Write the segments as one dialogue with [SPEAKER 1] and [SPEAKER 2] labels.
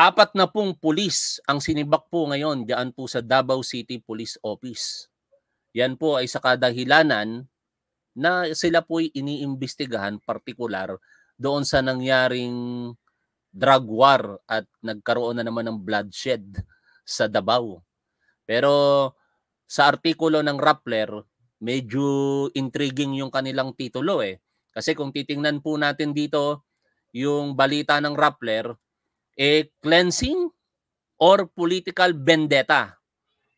[SPEAKER 1] Apat na pong pulis ang sinibak po ngayon diyan po sa Davao City Police Office. Yan po ay sa kadahilanan na sila po'y iniimbestigahan partikular doon sa nangyaring drug war at nagkaroon na naman ng bloodshed sa Davao. Pero sa artikulo ng Rappler, medyo intriguing yung kanilang titulo eh. Kasi kung titingnan po natin dito yung balita ng Rappler, a eh, cleansing or political vendetta.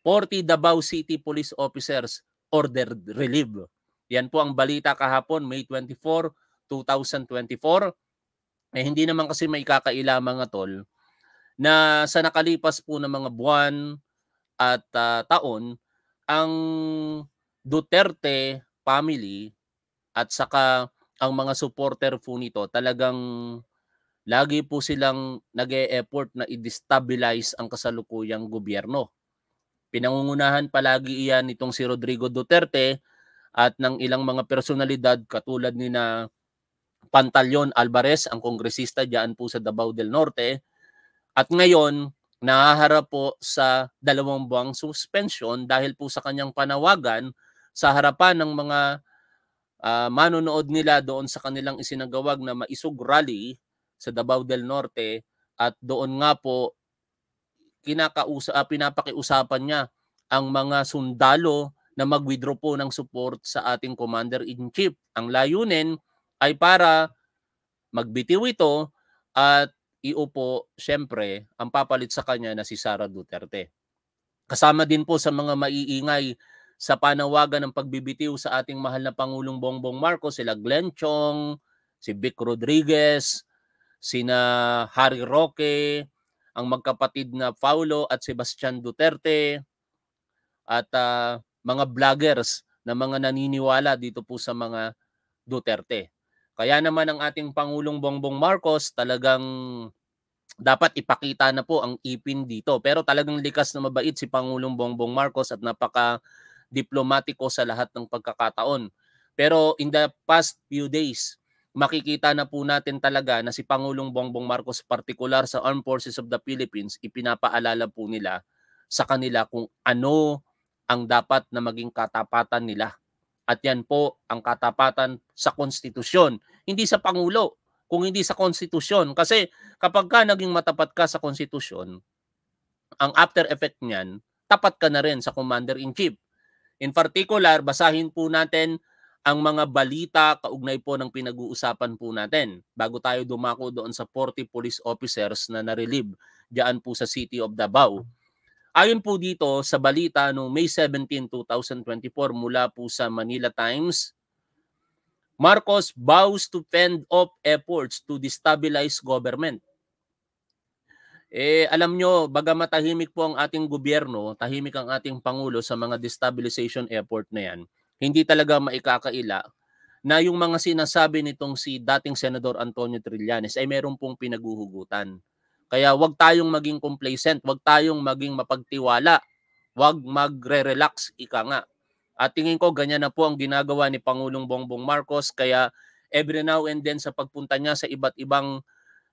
[SPEAKER 1] 40 Davao City Police Officers ordered relief. Yan po ang balita kahapon, May 24, 2024. Eh, hindi naman kasi may kakaila mga tol na sa nakalipas po ng mga buwan at uh, taon, ang Duterte family at saka ang mga supporter po nito talagang lagi po silang nag-e-effort na i-destabilize ang kasalukuyang gobyerno. Pinangungunahan palagi iyan nitong si Rodrigo Duterte at ng ilang mga personalidad katulad ni na Pantalyon Alvarez, ang kongresista diyan po sa Davao del Norte. At ngayon, nahaharap po sa dalawang buwang suspension dahil po sa kanyang panawagan sa harapan ng mga uh, manonood nila doon sa kanilang isinagawag na maisog rally sa Davao del Norte at doon nga po kinakausa ah, pinapakiusapan niya ang mga sundalo na mag-withdraw po ng support sa ating commander-in-chief. Ang layunin ay para magbitiw ito at iupo siyempre ang papalit sa kanya na si Sara Duterte. Kasama din po sa mga maiingay sa panawagan ng pagbibitiw sa ating mahal na Pangulong Bongbong Marcos, sila Glenn Chong, si Vic Rodriguez, sina Harry Roque, ang magkapatid na Paulo at Sebastian Duterte at uh, mga vloggers na mga naniniwala dito po sa mga Duterte. Kaya naman ang ating Pangulong Bongbong Marcos talagang dapat ipakita na po ang ipin dito. Pero talagang likas na mabait si Pangulong Bongbong Marcos at napaka diplomatiko sa lahat ng pagkakataon. Pero in the past few days, makikita na po natin talaga na si Pangulong Bongbong Marcos particular sa Armed Forces of the Philippines, ipinapaalala po nila sa kanila kung ano ang dapat na maging katapatan nila. At yan po ang katapatan sa konstitusyon, hindi sa Pangulo, kung hindi sa konstitusyon. Kasi kapag ka naging matapat ka sa konstitusyon, ang after effect niyan, tapat ka na rin sa commander-in-chief. In particular, basahin po natin ang mga balita kaugnay po ng pinag-uusapan po natin bago tayo dumako doon sa 40 police officers na narelieve diyan po sa City of Davao. Ayon po dito sa balita noong May 17, 2024 mula po sa Manila Times, Marcos vows to fend off efforts to destabilize government. Eh, alam nyo, baga matahimik po ang ating gobyerno, tahimik ang ating Pangulo sa mga destabilization effort na yan hindi talaga maikakaila na yung mga sinasabi nitong si dating Senador Antonio Trillanes ay meron pong pinaguhugutan. Kaya wag tayong maging complacent, wag tayong maging mapagtiwala, wag magre-relax, ika nga. At tingin ko ganyan na po ang ginagawa ni Pangulong Bongbong Marcos kaya every now and then sa pagpunta niya sa iba't ibang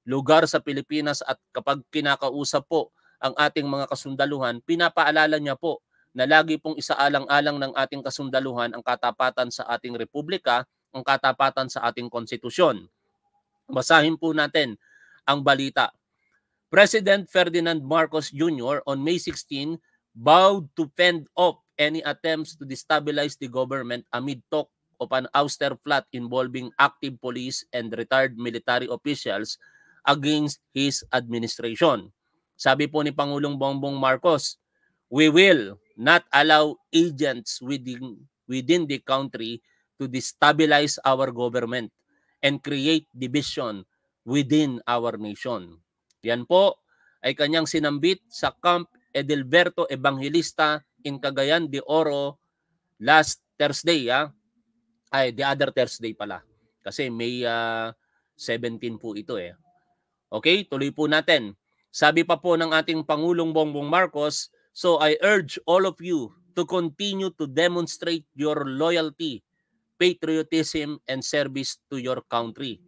[SPEAKER 1] lugar sa Pilipinas at kapag kinakausap po ang ating mga kasundaluhan, pinapaalala niya po na lagi pong isaalang-alang ng ating kasundaluhan ang katapatan sa ating republika, ang katapatan sa ating konstitusyon. Basahin po natin ang balita. President Ferdinand Marcos Jr. on May 16 vowed to fend off any attempts to destabilize the government amid talk of an ouster plot involving active police and retired military officials against his administration. Sabi po ni Pangulong Bongbong Marcos, we will not allow agents within within the country to destabilize our government and create division within our nation. Yan po ay kanyang sinambit sa Camp Edelberto Evangelista in Cagayan de Oro last Thursday. Ah. Ay, the other Thursday pala. Kasi May uh, ah, 17 po ito eh. Okay, tuloy po natin. Sabi pa po ng ating Pangulong Bongbong Marcos, So I urge all of you to continue to demonstrate your loyalty, patriotism, and service to your country.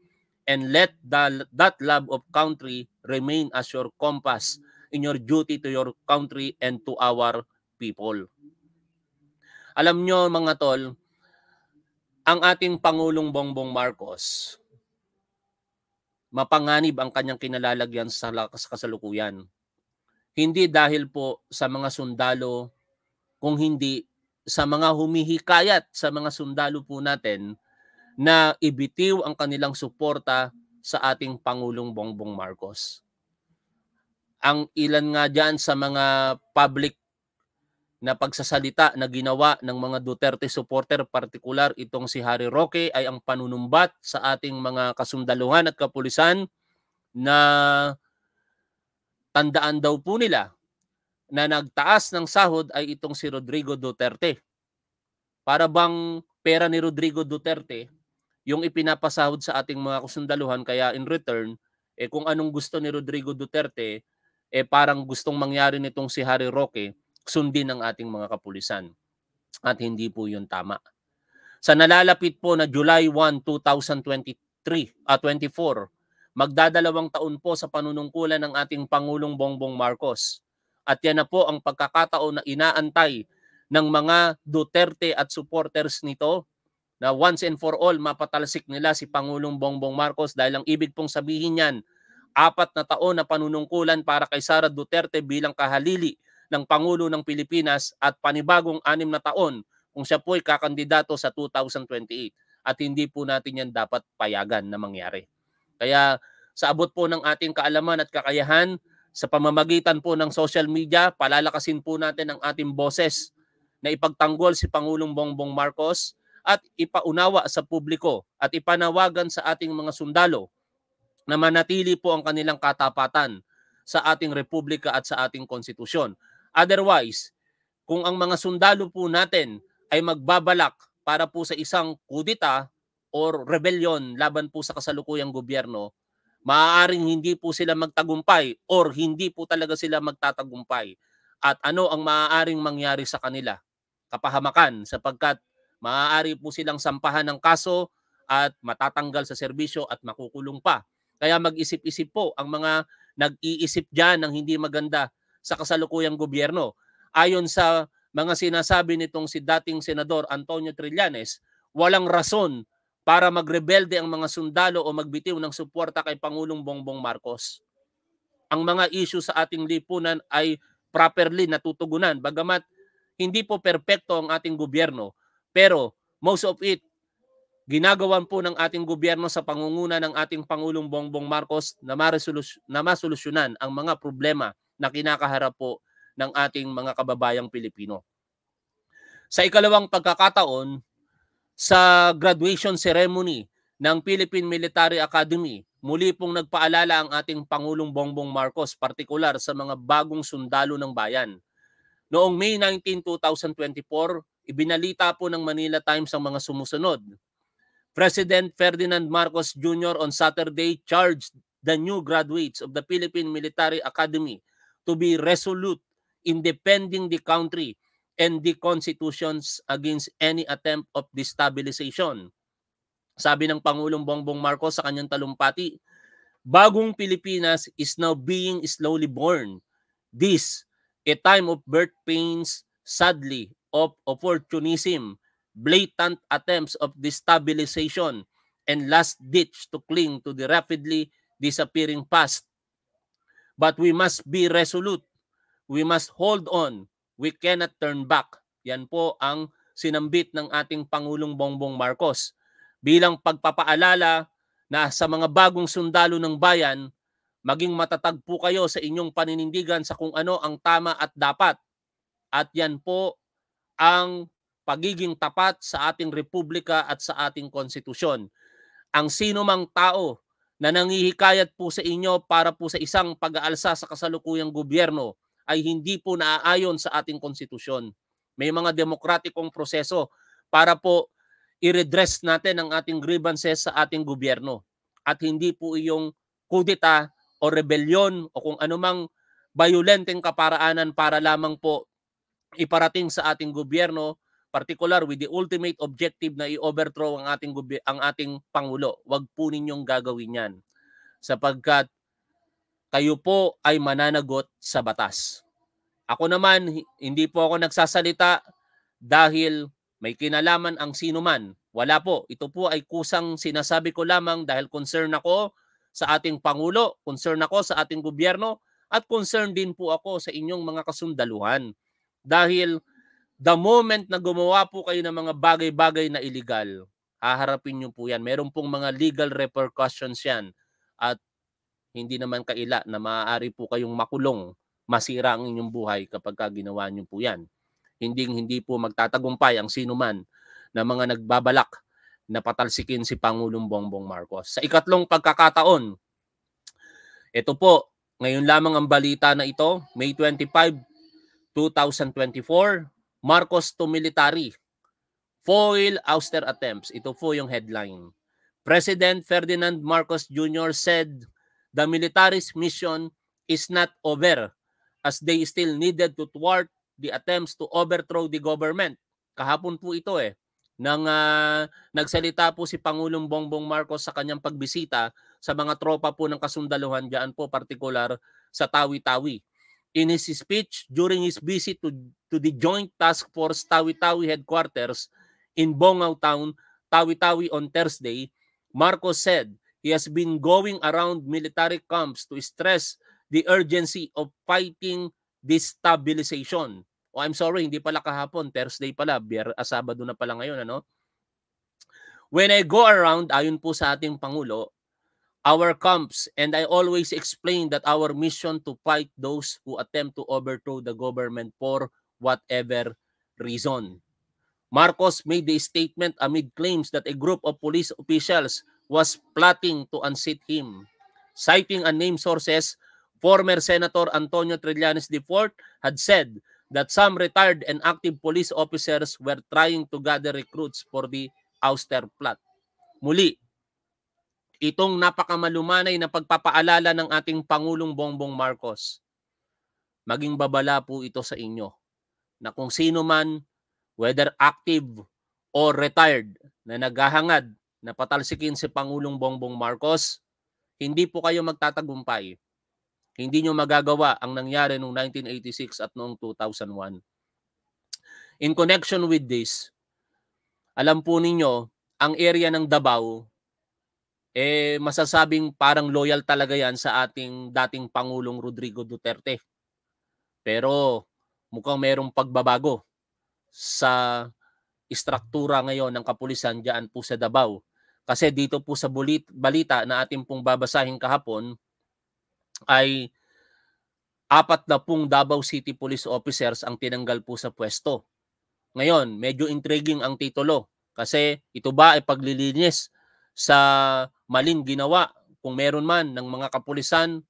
[SPEAKER 1] And let the, that love of country remain as your compass in your duty to your country and to our people. Alam nyo mga tol, ang ating Pangulong Bongbong Marcos, mapanganib ang kanyang kinalalagyan sa kasalukuyan. Hindi dahil po sa mga sundalo, kung hindi sa mga humihikayat sa mga sundalo po natin na ibitiw ang kanilang suporta sa ating Pangulong Bongbong Marcos. Ang ilan nga dyan sa mga public na pagsasalita na ginawa ng mga Duterte supporter, partikular itong si Harry Roque ay ang panunumbat sa ating mga kasundaluhan at kapulisan na Tandaan daw po nila na nagtaas ng sahod ay itong si Rodrigo Duterte. Para bang pera ni Rodrigo Duterte yung ipinapasahod sa ating mga kusundaluhan kaya in return eh kung anong gusto ni Rodrigo Duterte eh parang gustong mangyari nitong si Harry Roque sundin ng ating mga kapulisan at hindi po yun tama. Sa nalalapit po na July 1, 2023 at uh, 24 magdadalawang taon po sa panunungkulan ng ating Pangulong Bongbong Marcos. At yan na po ang pagkakataon na inaantay ng mga Duterte at supporters nito na once and for all mapatalsik nila si Pangulong Bongbong Marcos dahil ang ibig pong sabihin niyan, apat na taon na panunungkulan para kay Sara Duterte bilang kahalili ng Pangulo ng Pilipinas at panibagong anim na taon kung siya po ay kakandidato sa 2028 at hindi po natin yan dapat payagan na mangyari. Kaya sa abot po ng ating kaalaman at kakayahan, sa pamamagitan po ng social media, palalakasin po natin ang ating boses na ipagtanggol si Pangulong Bongbong Marcos at ipaunawa sa publiko at ipanawagan sa ating mga sundalo na manatili po ang kanilang katapatan sa ating republika at sa ating konstitusyon. Otherwise, kung ang mga sundalo po natin ay magbabalak para po sa isang kudita or rebellion laban po sa kasalukuyang gobyerno, maaaring hindi po sila magtagumpay or hindi po talaga sila magtatagumpay. At ano ang maaaring mangyari sa kanila? Kapahamakan sapagkat maaari po silang sampahan ng kaso at matatanggal sa serbisyo at makukulong pa. Kaya mag-isip-isip po ang mga nag-iisip dyan ng hindi maganda sa kasalukuyang gobyerno. Ayon sa mga sinasabi nitong si dating Senador Antonio Trillanes, walang rason para magrebelde ang mga sundalo o magbitiw ng suporta kay Pangulong Bongbong Marcos. Ang mga issue sa ating lipunan ay properly natutugunan. Bagamat hindi po perpekto ang ating gobyerno, pero most of it ginagawan po ng ating gobyerno sa pangunguna ng ating Pangulong Bongbong Marcos na, na masolusyonan ang mga problema na kinakaharap po ng ating mga kababayang Pilipino. Sa ikalawang pagkakataon, sa graduation ceremony ng Philippine Military Academy. Muli pong nagpaalala ang ating Pangulong Bongbong Marcos, partikular sa mga bagong sundalo ng bayan. Noong May 19, 2024, ibinalita po ng Manila Times ang mga sumusunod. President Ferdinand Marcos Jr. on Saturday charged the new graduates of the Philippine Military Academy to be resolute in defending the country and the constitutions against any attempt of destabilization. Sabi ng Pangulong Bongbong Marcos sa kanyang talumpati, bagong Pilipinas is now being slowly born. This, a time of birth pains, sadly, of opportunism, blatant attempts of destabilization, and last ditch to cling to the rapidly disappearing past. But we must be resolute. We must hold on We cannot turn back. Yan po ang sinambit ng ating Pangulong Bongbong Marcos bilang pagpapaalala na sa mga bagong sundalo ng bayan, maging matatag po kayo sa inyong paninindigan sa kung ano ang tama at dapat. At yan po ang pagiging tapat sa ating republika at sa ating konstitusyon. Ang sino mang tao na nangihikayat po sa inyo para po sa isang pag-aalsa sa kasalukuyang gobyerno ay hindi po naaayon sa ating konstitusyon. May mga demokratikong proseso para po i-redress natin ang ating grievances sa ating gobyerno at hindi po iyong kudita o rebellion o kung anumang violenteng kaparaanan para lamang po iparating sa ating gobyerno particular with the ultimate objective na i-overthrow ang ating ang ating pangulo. Huwag po ninyong gagawin 'yan. Sapagkat kayo po ay mananagot sa batas. Ako naman, hindi po ako nagsasalita dahil may kinalaman ang sino man. Wala po. Ito po ay kusang sinasabi ko lamang dahil concern ako sa ating Pangulo, concern ako sa ating gobyerno, at concern din po ako sa inyong mga kasundaluhan. Dahil the moment na gumawa po kayo ng mga bagay-bagay na illegal, haharapin niyo po yan. Meron pong mga legal repercussions yan. At hindi naman kaila na maaari po kayong makulong, masira ang inyong buhay kapag ginawa niyo po yan. Hindi, hindi po magtatagumpay ang sino man na mga nagbabalak na patalsikin si Pangulong Bongbong Marcos. Sa ikatlong pagkakataon, ito po, ngayon lamang ang balita na ito, May 25, 2024, Marcos to military. Foil ouster attempts. Ito po yung headline. President Ferdinand Marcos Jr. said the military's mission is not over as they still needed to thwart the attempts to overthrow the government. Kahapon po ito eh nang uh, nagsalita po si Pangulong Bongbong Marcos sa kanyang pagbisita sa mga tropa po ng kasundaluhan diyan po particular sa Tawi-Tawi. In his speech during his visit to, to the Joint Task Force Tawi-Tawi headquarters in Bongao Town, Tawi-Tawi on Thursday, Marcos said He has been going around military camps to stress the urgency of fighting destabilization. oh, I'm sorry, hindi pala kahapon, Thursday pala, bier, ah, Sabado na pala ngayon, ano? When I go around, ayon po sa ating Pangulo, our camps and I always explain that our mission to fight those who attempt to overthrow the government for whatever reason. Marcos made the statement amid claims that a group of police officials was plotting to unseat him. Citing unnamed sources, former Senator Antonio Trillanes IV had said that some retired and active police officers were trying to gather recruits for the ouster plot. Muli, itong napakamalumanay na pagpapaalala ng ating Pangulong Bongbong Marcos. Maging babala po ito sa inyo na kung sino man, whether active or retired, na naghahangad na patalsikin si Pangulong Bongbong Marcos, hindi po kayo magtatagumpay. Hindi nyo magagawa ang nangyari noong 1986 at noong 2001. In connection with this, alam po ninyo, ang area ng Davao, eh masasabing parang loyal talaga yan sa ating dating Pangulong Rodrigo Duterte. Pero mukhang mayroong pagbabago sa istruktura ngayon ng kapulisan dyan po sa Davao kasi dito po sa bulit, balita na ating pong babasahin kahapon ay apat na pong Davao City Police Officers ang tinanggal po sa pwesto. Ngayon, medyo intriguing ang titulo kasi ito ba ay paglilinis sa maling ginawa kung meron man ng mga kapulisan,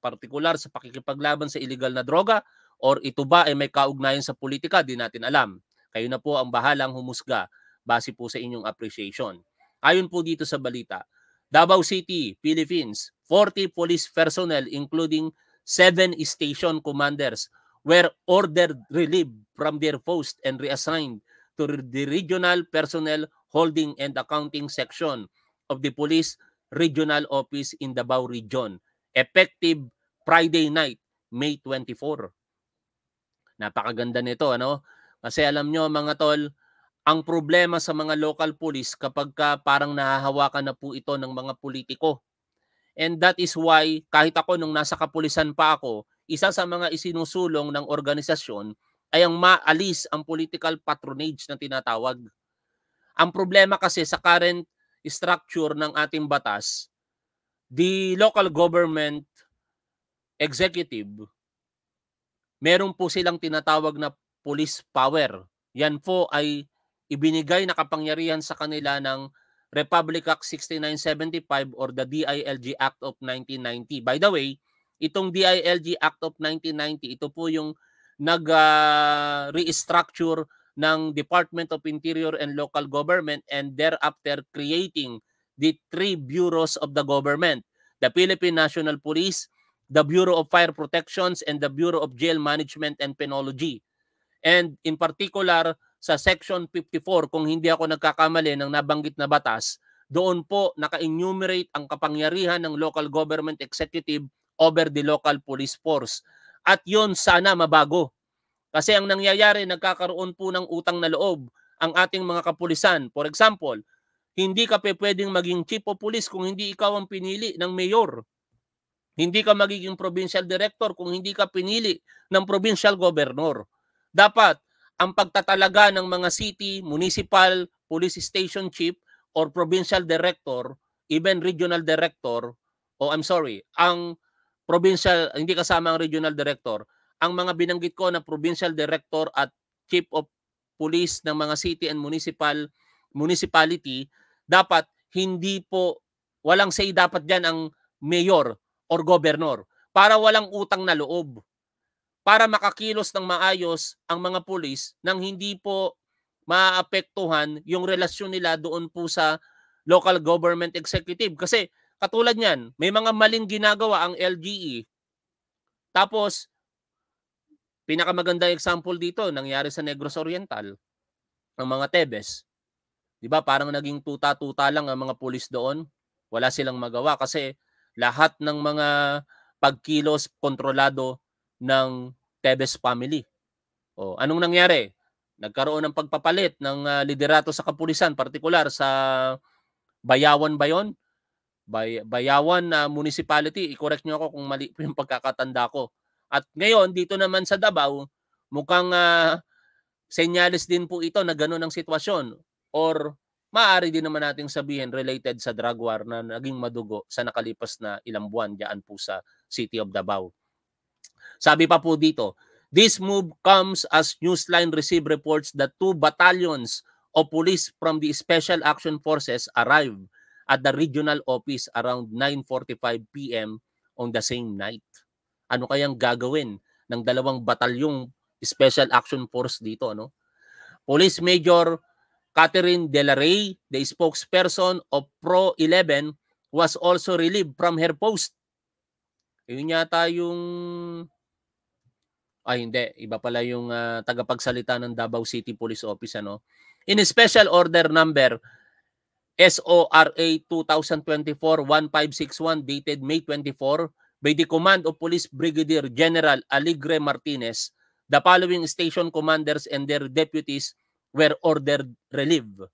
[SPEAKER 1] partikular sa pakikipaglaban sa illegal na droga or ito ba ay may kaugnayan sa politika, di natin alam. Kayo na po ang bahalang humusga base po sa inyong appreciation. Ayon po dito sa balita, Davao City, Philippines, 40 police personnel including 7 station commanders were ordered relieved from their post and reassigned to the Regional Personnel Holding and Accounting Section of the Police Regional Office in Davao Region, effective Friday night, May 24. Napakaganda nito, ano? Kasi alam nyo mga tol, ang problema sa mga local police kapag ka parang nahahawakan na po ito ng mga politiko. And that is why kahit ako nung nasa kapulisan pa ako, isa sa mga isinusulong ng organisasyon ay ang maalis ang political patronage na tinatawag. Ang problema kasi sa current structure ng ating batas, the local government executive, meron po silang tinatawag na police power. Yan po ay ibinigay na kapangyarihan sa kanila ng Republic Act 6975 or the DILG Act of 1990. By the way, itong DILG Act of 1990, ito po yung nag-restructure ah, uh, ng Department of Interior and Local Government and thereafter creating the three bureaus of the government, the Philippine National Police, the Bureau of Fire Protections, and the Bureau of Jail Management and Penology. And in particular, sa Section 54, kung hindi ako nagkakamali ng nabanggit na batas, doon po naka-enumerate ang kapangyarihan ng local government executive over the local police force. At yon sana mabago. Kasi ang nangyayari, nagkakaroon po ng utang na loob ang ating mga kapulisan. For example, hindi ka pwedeng maging chief of police kung hindi ikaw ang pinili ng mayor. Hindi ka magiging provincial director kung hindi ka pinili ng provincial governor. Dapat ang pagtatalaga ng mga city, municipal, police station chief or provincial director, even regional director, o oh, I'm sorry, ang provincial, hindi kasama ang regional director, ang mga binanggit ko na provincial director at chief of police ng mga city and municipal municipality, dapat hindi po, walang say dapat dyan ang mayor or governor para walang utang na loob para makakilos ng maayos ang mga pulis nang hindi po maapektuhan yung relasyon nila doon po sa local government executive. Kasi katulad niyan, may mga maling ginagawa ang LGE. Tapos, pinakamaganda example dito, nangyari sa Negros Oriental, ang mga Tebes. Di ba parang naging tuta-tuta lang ang mga pulis doon. Wala silang magawa kasi lahat ng mga pagkilos kontrolado ng Tevez family. O, oh, anong nangyari? Nagkaroon ng pagpapalit ng uh, liderato sa kapulisan, partikular sa Bayawan ba yun? Bay- Bayawan uh, Municipality. I-correct nyo ako kung mali yung pagkakatanda ko. At ngayon, dito naman sa Davao, mukhang uh, senyales din po ito na gano'n ang sitwasyon. Or maaari din naman nating sabihin related sa drug war na naging madugo sa nakalipas na ilang buwan diyan po sa City of Davao. Sabi pa po dito, This move comes as Newsline received reports that two battalions of police from the Special Action Forces arrived at the regional office around 9.45 p.m. on the same night. Ano kayang gagawin ng dalawang batalyong Special Action Force dito? Ano? Police Major Catherine De Rey, the spokesperson of Pro 11, was also relieved from her post. Yun yata yung ay hindi, iba pala yung uh, tagapagsalita ng Davao City Police Office ano. In special order number SORA 2024-1561 dated May 24 by the command of Police Brigadier General Aligre Martinez, the following station commanders and their deputies were ordered relieved.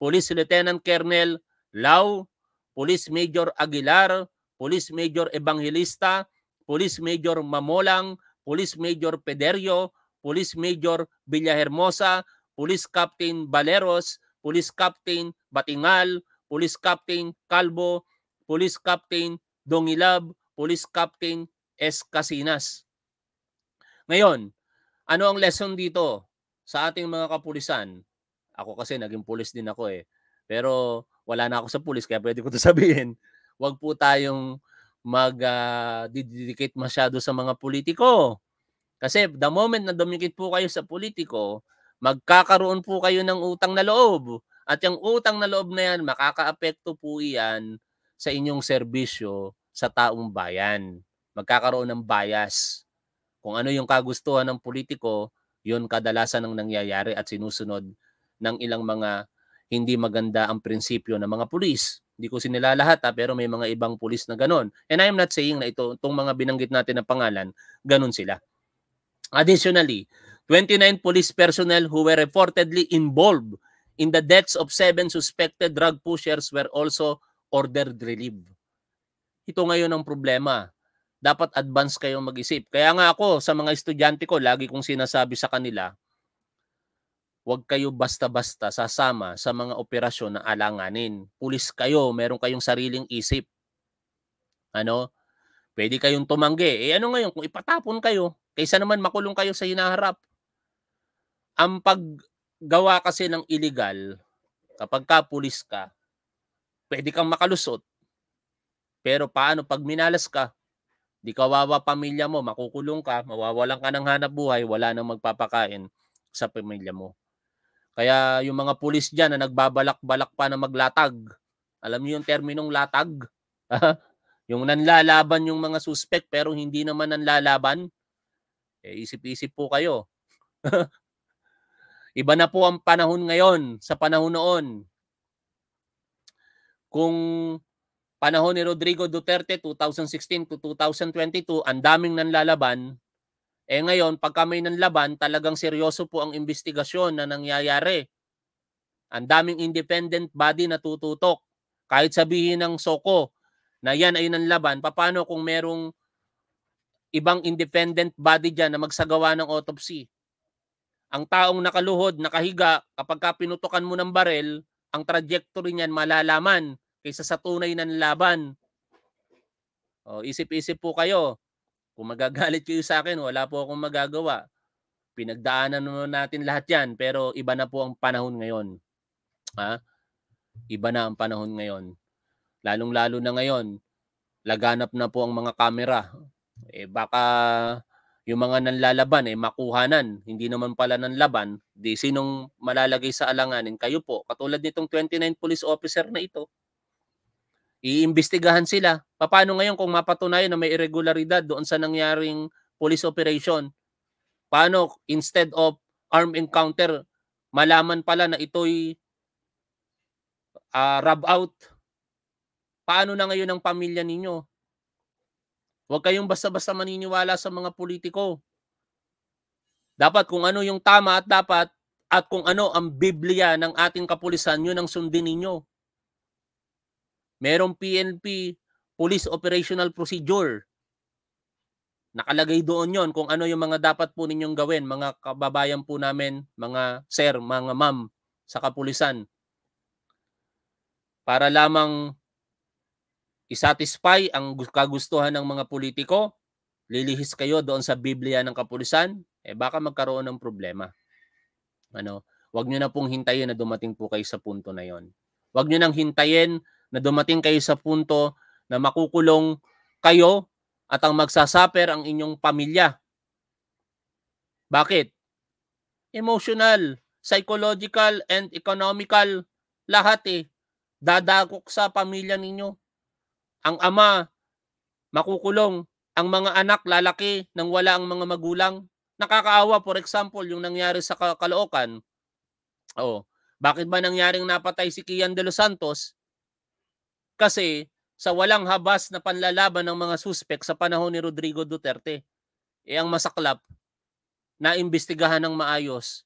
[SPEAKER 1] Police Lieutenant Colonel Lau, Police Major Aguilar, Police Major Evangelista, Police Major Mamolang, Police Major Pederio, Police Major Villahermosa, Police Captain Valeros, Police Captain Batingal, Police Captain Calvo, Police Captain Dongilab, Police Captain Escasinas. Ngayon, ano ang lesson dito sa ating mga kapulisan? Ako kasi naging pulis din ako eh. Pero wala na ako sa pulis kaya pwede ko to sabihin. Huwag po tayong mag-dedicate ah, uh, masyado sa mga politiko. Kasi the moment na dumikit po kayo sa politiko, magkakaroon po kayo ng utang na loob. At yung utang na loob na yan, makakaapekto po iyan sa inyong serbisyo sa taong bayan. Magkakaroon ng bias. Kung ano yung kagustuhan ng politiko, yun kadalasan ang nangyayari at sinusunod ng ilang mga hindi maganda ang prinsipyo ng mga pulis. Hindi ko sinila lahat ha, ah, pero may mga ibang pulis na ganun. And I am not saying na ito, itong mga binanggit natin na pangalan, ganun sila. Additionally, 29 police personnel who were reportedly involved in the deaths of seven suspected drug pushers were also ordered relieved. Ito ngayon ang problema. Dapat advance kayong mag-isip. Kaya nga ako, sa mga estudyante ko, lagi kong sinasabi sa kanila, Huwag kayo basta-basta sasama sa mga operasyon na alanganin. Pulis kayo, meron kayong sariling isip. Ano? Pwede kayong tumanggi. Eh ano ngayon, kung ipatapon kayo, kaysa naman makulong kayo sa hinaharap. Ang paggawa kasi ng illegal, kapag ka pulis ka, pwede kang makalusot. Pero paano pag minalas ka, di kawawa pamilya mo, makukulong ka, mawawalan ka ng hanap buhay, wala nang magpapakain sa pamilya mo. Kaya yung mga pulis dyan na nagbabalak-balak pa na maglatag, alam niyo yung terminong latag? yung nanlalaban yung mga suspect pero hindi naman nanlalaban, eh, isip-isip po kayo. Iba na po ang panahon ngayon sa panahon noon. Kung panahon ni Rodrigo Duterte 2016 to 2022, ang daming nanlalaban, eh ngayon, pag kami ng laban, talagang seryoso po ang investigasyon na nangyayari. Ang daming independent body na tututok. Kahit sabihin ng Soko na yan ay nanlaban, paano kung merong ibang independent body dyan na magsagawa ng autopsy? Ang taong nakaluhod, nakahiga, kapag ka pinutukan mo ng barel, ang trajectory niyan malalaman kaysa sa tunay ng laban. O, isip-isip po kayo. Kung magagalit kayo sa akin, wala po akong magagawa. Pinagdaanan naman natin lahat yan, pero iba na po ang panahon ngayon. Ha? Iba na ang panahon ngayon. Lalong-lalo na ngayon, laganap na po ang mga kamera. Eh baka yung mga nanlalaban eh makuhanan, hindi naman pala nanlaban, di sinong malalagay sa alanganin? Kayo po, katulad nitong 29 police officer na ito, iimbestigahan sila. Paano ngayon kung mapatunayan na may irregularidad doon sa nangyaring police operation? Paano instead of armed encounter, malaman pala na ito'y uh, rub out? Paano na ngayon ang pamilya ninyo? Huwag kayong basta-basta maniniwala sa mga politiko. Dapat kung ano yung tama at dapat at kung ano ang Biblia ng ating kapulisan, yun ang sundin ninyo merong PNP Police Operational Procedure. Nakalagay doon yon kung ano yung mga dapat po ninyong gawin, mga kababayan po namin, mga sir, mga ma'am sa kapulisan. Para lamang isatisfy ang kagustuhan ng mga politiko, lilihis kayo doon sa Biblia ng kapulisan, eh baka magkaroon ng problema. Ano? wag nyo na pong hintayin na dumating po kayo sa punto na yon. Wag nyo nang hintayin na dumating kayo sa punto na makukulong kayo at ang magsasaper ang inyong pamilya. Bakit? Emotional, psychological, and economical, lahat eh. Dadagok sa pamilya ninyo. Ang ama, makukulong. Ang mga anak, lalaki, nang wala ang mga magulang. Nakakaawa, for example, yung nangyari sa Kaloocan. Oh, bakit ba nangyaring napatay si Kian de los Santos? Kasi sa walang habas na panlalaban ng mga suspek sa panahon ni Rodrigo Duterte, eh ang masaklap na imbestigahan ng maayos,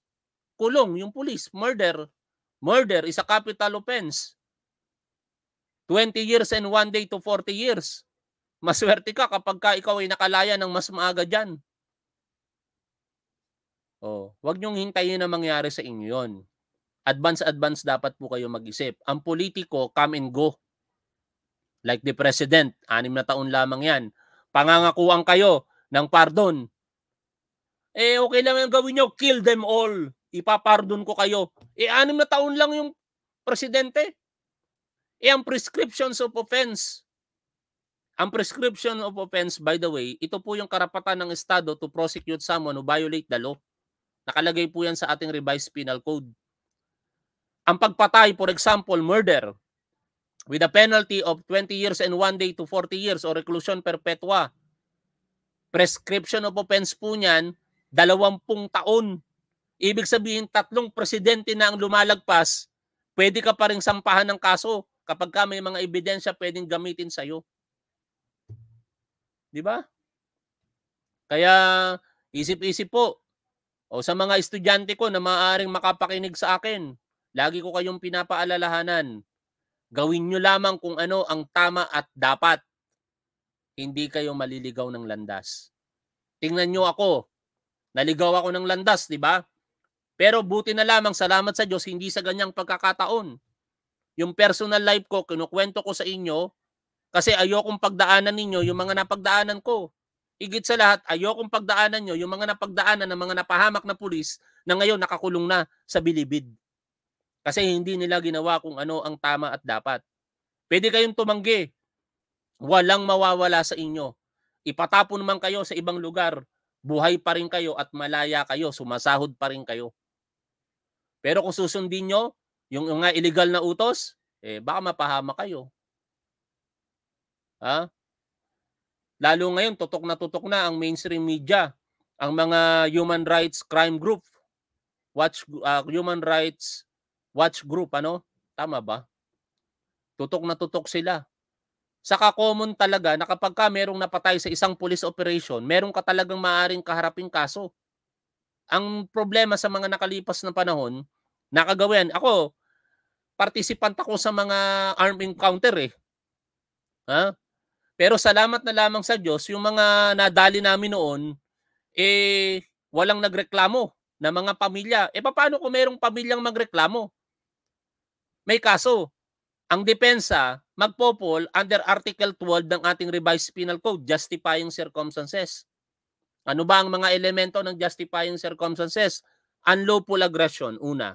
[SPEAKER 1] kulong yung pulis, murder. Murder is a capital offense. 20 years and 1 day to 40 years. Maswerte ka kapag ka ikaw ay nakalaya ng mas maaga dyan. Oh, wag niyong hintayin na mangyari sa inyo yon. Advance advance dapat po kayo mag-isip. Ang politiko come and go. Like the President, anim na taon lamang yan. Pangangakuan kayo ng pardon. Eh, okay lang yung gawin nyo. Kill them all. Ipapardon ko kayo. Eh, anim na taon lang yung presidente. Eh, ang prescriptions of offense. Ang prescription of offense, by the way, ito po yung karapatan ng Estado to prosecute someone who violate the law. Nakalagay po yan sa ating revised penal code. Ang pagpatay, for example, murder, with a penalty of 20 years and 1 day to 40 years or reclusion perpetua. Prescription of offense po niyan, 20 taon. Ibig sabihin, tatlong presidente na ang lumalagpas, pwede ka pa rin sampahan ng kaso. Kapag ka may mga ebidensya, pwedeng gamitin sa'yo. Di ba? Kaya isip-isip po, o sa mga estudyante ko na maaaring makapakinig sa akin, lagi ko kayong pinapaalalahanan, Gawin nyo lamang kung ano ang tama at dapat. Hindi kayo maliligaw ng landas. Tingnan nyo ako. Naligaw ako ng landas, di ba? Pero buti na lamang, salamat sa Diyos, hindi sa ganyang pagkakataon. Yung personal life ko, kinukwento ko sa inyo, kasi ayokong pagdaanan ninyo yung mga napagdaanan ko. Igit sa lahat, ayokong pagdaanan nyo yung mga napagdaanan ng mga napahamak na pulis na ngayon nakakulong na sa bilibid. Kasi hindi nila ginawa kung ano ang tama at dapat. Pwede kayong tumanggi. Walang mawawala sa inyo. Ipatapon naman kayo sa ibang lugar, buhay pa rin kayo at malaya kayo, sumasahod pa rin kayo. Pero kung susundin nyo, yung, yung nga illegal na utos, eh baka mapahama kayo. Ha? Lalo ngayon, tutok na tutok na ang mainstream media, ang mga human rights crime group, watch uh, human rights watch group, ano? Tama ba? Tutok na tutok sila. Saka common talaga na kapag ka merong napatay sa isang police operation, merong ka talagang maaring kaharaping kaso. Ang problema sa mga nakalipas na panahon, nakagawian Ako, participant ako sa mga armed encounter eh. Ha? Pero salamat na lamang sa Diyos, yung mga nadali namin noon, eh, walang nagreklamo na mga pamilya. Eh, paano kung merong pamilyang magreklamo? may kaso. Ang depensa magpopol under Article 12 ng ating revised penal code, justifying circumstances. Ano ba ang mga elemento ng justifying circumstances? Unlawful aggression, una.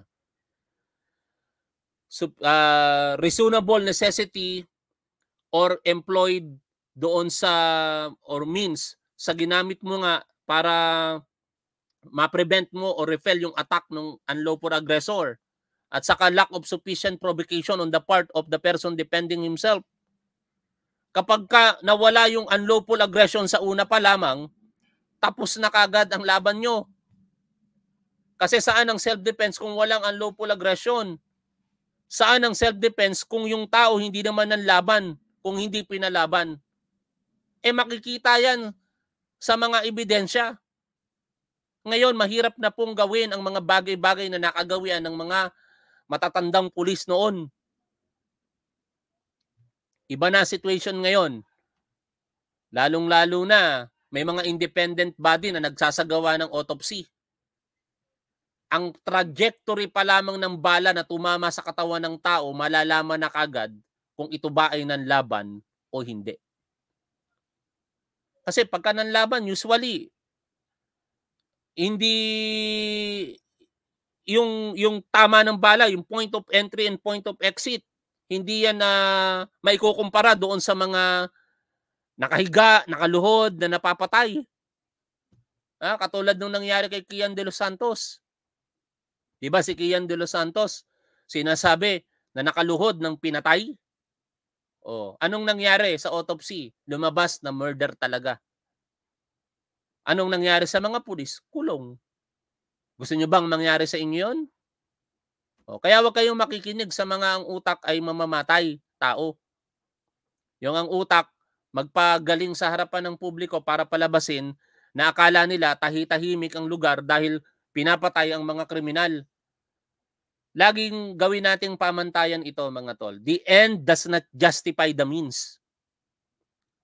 [SPEAKER 1] Sub, uh, ah, reasonable necessity or employed doon sa or means sa ginamit mo nga para ma-prevent mo or repel yung attack ng unlawful aggressor at saka lack of sufficient provocation on the part of the person defending himself. Kapag ka nawala yung unlawful aggression sa una pa lamang, tapos na kagad ang laban nyo. Kasi saan ang self-defense kung walang unlawful aggression? Saan ang self-defense kung yung tao hindi naman ng laban, kung hindi pinalaban? Eh makikita yan sa mga ebidensya. Ngayon, mahirap na pong gawin ang mga bagay-bagay na nakagawian ng mga matatandang pulis noon. Iba na situation ngayon. Lalong-lalo na may mga independent body na nagsasagawa ng autopsy. Ang trajectory pa lamang ng bala na tumama sa katawan ng tao, malalaman na kagad kung ito ba ay nanlaban o hindi. Kasi pagka nanlaban, usually, hindi yung yung tama ng bala, yung point of entry and point of exit. Hindi yan na uh, maikukumpara doon sa mga nakahiga, nakaluhod na napapatay. Ha, katulad nung nangyari kay Kian De Los Santos. 'Di ba si Kian De Los Santos sinasabi na nakaluhod ng pinatay? Oh, anong nangyari sa autopsy? Lumabas na murder talaga. Anong nangyari sa mga pulis? Kulong. Gusto nyo bang mangyari sa inyo yun? O, kaya wag kayong makikinig sa mga ang utak ay mamamatay tao. Yung ang utak, magpagaling sa harapan ng publiko para palabasin na akala nila tahi-tahimik ang lugar dahil pinapatay ang mga kriminal. Laging gawin nating pamantayan ito mga tol. The end does not justify the means.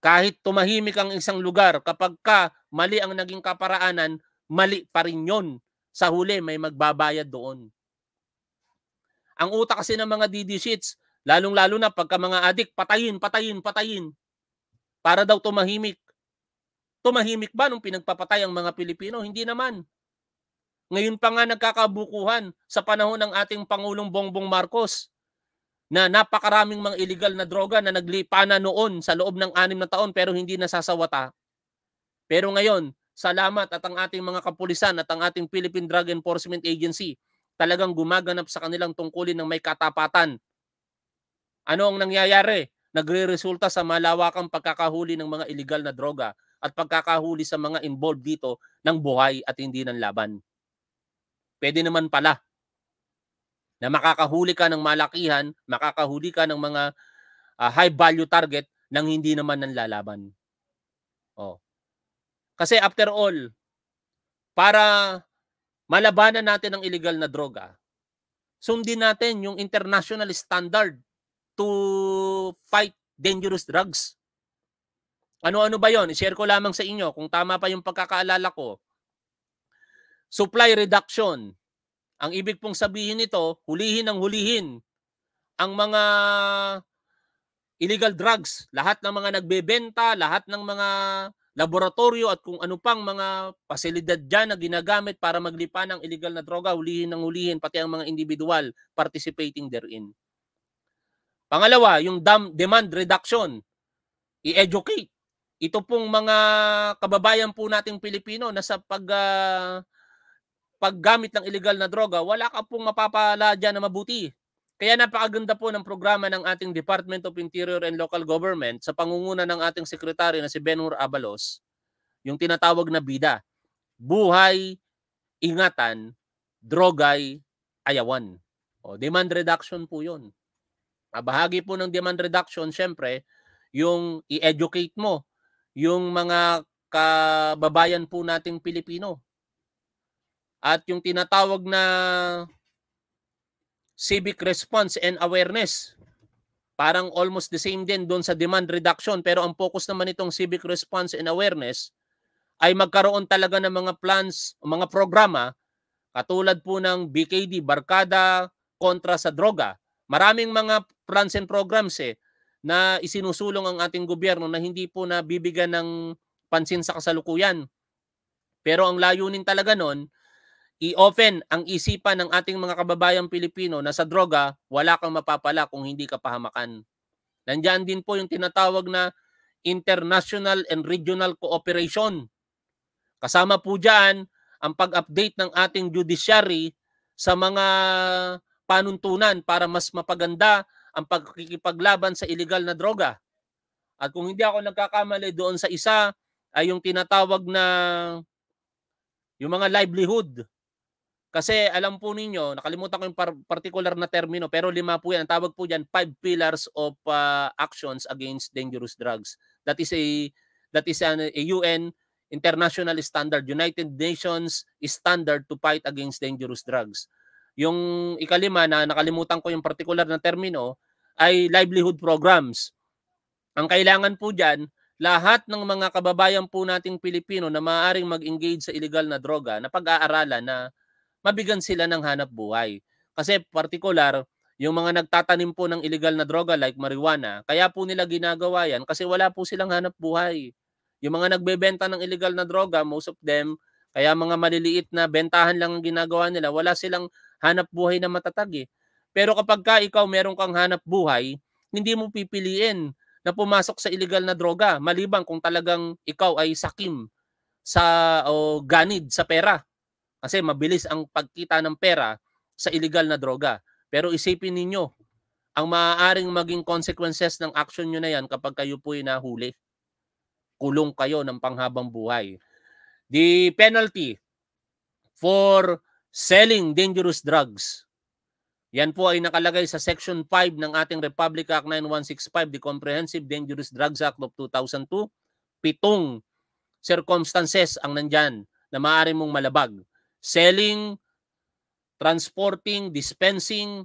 [SPEAKER 1] Kahit tumahimik ang isang lugar, kapag ka mali ang naging kaparaanan, mali pa rin yon sa huli may magbabayad doon. Ang utak kasi ng mga DD sheets, lalong-lalo na pagka mga adik, patayin, patayin, patayin. Para daw tumahimik. Tumahimik ba nung pinagpapatay ang mga Pilipino? Hindi naman. Ngayon pa nga nagkakabukuhan sa panahon ng ating Pangulong Bongbong Marcos na napakaraming mga illegal na droga na naglipa na noon sa loob ng anim na taon pero hindi nasasawata. Pero ngayon, Salamat at ang ating mga kapulisan at ang ating Philippine Drug Enforcement Agency talagang gumaganap sa kanilang tungkulin ng may katapatan. Ano ang nangyayari? Nagre-resulta sa malawakang pagkakahuli ng mga illegal na droga at pagkakahuli sa mga involved dito ng buhay at hindi ng laban. Pwede naman pala na makakahuli ka ng malakihan, makakahuli ka ng mga uh, high value target nang hindi naman ng lalaban. Oh. Kasi after all, para malabanan natin ang illegal na droga, sundin natin yung international standard to fight dangerous drugs. Ano-ano ba yon? I-share ko lamang sa inyo kung tama pa yung pagkakaalala ko. Supply reduction. Ang ibig pong sabihin nito, hulihin ang hulihin ang mga illegal drugs. Lahat ng mga nagbebenta, lahat ng mga laboratorio at kung ano pang mga pasilidad dyan na ginagamit para maglipa ng illegal na droga, hulihin ng hulihin, pati ang mga individual participating therein. Pangalawa, yung demand reduction. I-educate. Ito pong mga kababayan po nating Pilipino na sa pag, uh, paggamit ng illegal na droga, wala ka pong mapapala dyan na mabuti. Kaya napakaganda po ng programa ng ating Department of Interior and Local Government sa pangunguna ng ating sekretary na si Benhur Abalos, yung tinatawag na BIDA, Buhay, Ingatan, Drogay, Ayawan. O, demand reduction po yun. Ah, bahagi po ng demand reduction, syempre, yung i-educate mo yung mga kababayan po nating Pilipino. At yung tinatawag na civic response and awareness. Parang almost the same din doon sa demand reduction pero ang focus naman itong civic response and awareness ay magkaroon talaga ng mga plans, mga programa katulad po ng BKD, Barkada kontra sa droga. Maraming mga plans and programs eh na isinusulong ang ating gobyerno na hindi po nabibigyan ng pansin sa kasalukuyan. Pero ang layunin talaga noon i-open ang isipan ng ating mga kababayang Pilipino na sa droga, wala kang mapapala kung hindi ka pahamakan. Nandiyan din po yung tinatawag na international and regional cooperation. Kasama po dyan ang pag-update ng ating judiciary sa mga panuntunan para mas mapaganda ang pagkikipaglaban sa ilegal na droga. At kung hindi ako nagkakamali doon sa isa ay yung tinatawag na yung mga livelihood kasi alam po ninyo, nakalimutan ko yung par- particular na termino, pero lima po yan. Ang tawag po yan, five pillars of uh, actions against dangerous drugs. That is a that is an, a UN international standard, United Nations standard to fight against dangerous drugs. Yung ikalima na nakalimutan ko yung particular na termino ay livelihood programs. Ang kailangan po diyan, lahat ng mga kababayan po nating Pilipino na maaaring mag-engage sa illegal na droga na pag-aaralan na mabigan sila ng hanap buhay. Kasi particular, yung mga nagtatanim po ng illegal na droga like marijuana, kaya po nila ginagawa yan kasi wala po silang hanap buhay. Yung mga nagbebenta ng illegal na droga, most of them, kaya mga maliliit na bentahan lang ang ginagawa nila, wala silang hanap buhay na matatag eh. Pero kapag ka ikaw meron kang hanap buhay, hindi mo pipiliin na pumasok sa illegal na droga maliban kung talagang ikaw ay sakim sa o ganid sa pera kasi mabilis ang pagkita ng pera sa illegal na droga. Pero isipin ninyo, ang maaaring maging consequences ng action nyo na yan kapag kayo po'y nahuli. Kulong kayo ng panghabang buhay. The penalty for selling dangerous drugs. Yan po ay nakalagay sa Section 5 ng ating Republic Act 9165, the Comprehensive Dangerous Drugs Act of 2002. Pitong circumstances ang nandyan na maaari mong malabag selling, transporting, dispensing,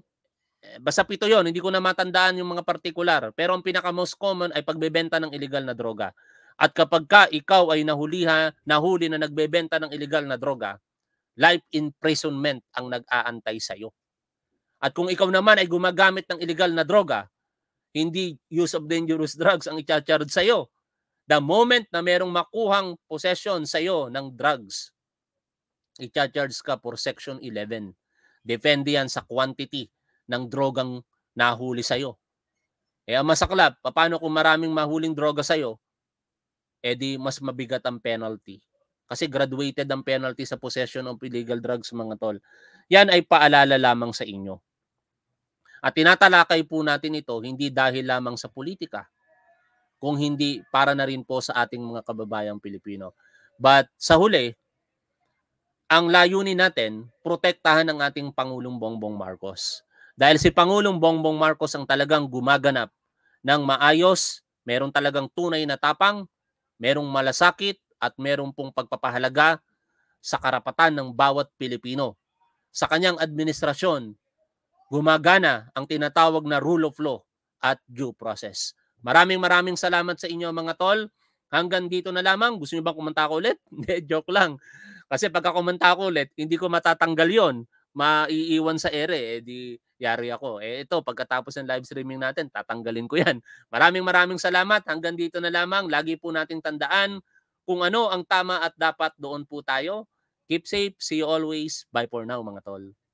[SPEAKER 1] eh, basta pito yon hindi ko na matandaan yung mga particular. Pero ang pinaka most common ay pagbebenta ng illegal na droga. At kapag ka ikaw ay nahuliha, nahuli na nagbebenta ng illegal na droga, life imprisonment ang nag-aantay sa iyo. At kung ikaw naman ay gumagamit ng illegal na droga, hindi use of dangerous drugs ang i-charge sa iyo. The moment na merong makuhang possession sa iyo ng drugs, i-charge ka for Section 11. Depende yan sa quantity ng drogang nahuli sa iyo. Eh masaklap, paano kung maraming mahuling droga sa'yo, eh di mas mabigat ang penalty. Kasi graduated ang penalty sa possession of illegal drugs mga tol. Yan ay paalala lamang sa inyo. At tinatalakay po natin ito hindi dahil lamang sa politika, kung hindi para na rin po sa ating mga kababayang Pilipino. But sa huli, ang layunin natin, protektahan ang ating Pangulong Bongbong Marcos. Dahil si Pangulong Bongbong Marcos ang talagang gumaganap ng maayos, meron talagang tunay na tapang, merong malasakit at meron pong pagpapahalaga sa karapatan ng bawat Pilipino. Sa kanyang administrasyon, gumagana ang tinatawag na rule of law at due process. Maraming maraming salamat sa inyo mga tol. Hanggang dito na lamang. Gusto niyo bang kumanta ako ulit? Hindi, joke lang. Kasi pagka kumanta ako ulit, hindi ko matatanggal yon maiiwan sa ere, eh, di yari ako. Eh, ito, pagkatapos ng live streaming natin, tatanggalin ko yan. Maraming maraming salamat. Hanggang dito na lamang. Lagi po nating tandaan kung ano ang tama at dapat doon po tayo. Keep safe. See you always. Bye for now, mga tol.